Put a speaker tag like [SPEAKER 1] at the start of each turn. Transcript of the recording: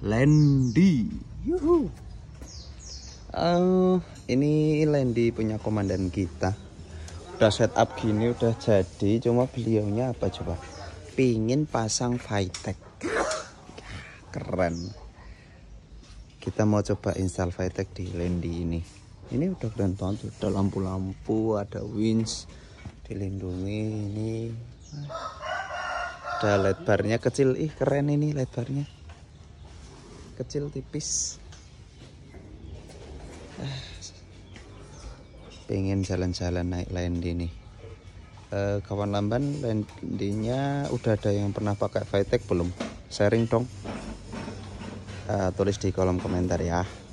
[SPEAKER 1] Lendi. Yuhu. Uh, ini Lendi punya komandan kita. Udah setup gini udah jadi, cuma beliaunya apa coba? Pingin pasang Vitek. Keren. Kita mau coba install Vitek di Lendi ini. Ini udah keren banget, udah lampu-lampu, ada winch
[SPEAKER 2] dilindungi ini. Ada lebarnya kecil, ih keren ini lebarnya kecil tipis
[SPEAKER 1] pengen jalan-jalan naik land nih eh, kawan lamban landinya udah ada yang pernah pakai Vitek belum sharing dong eh, tulis di kolom komentar ya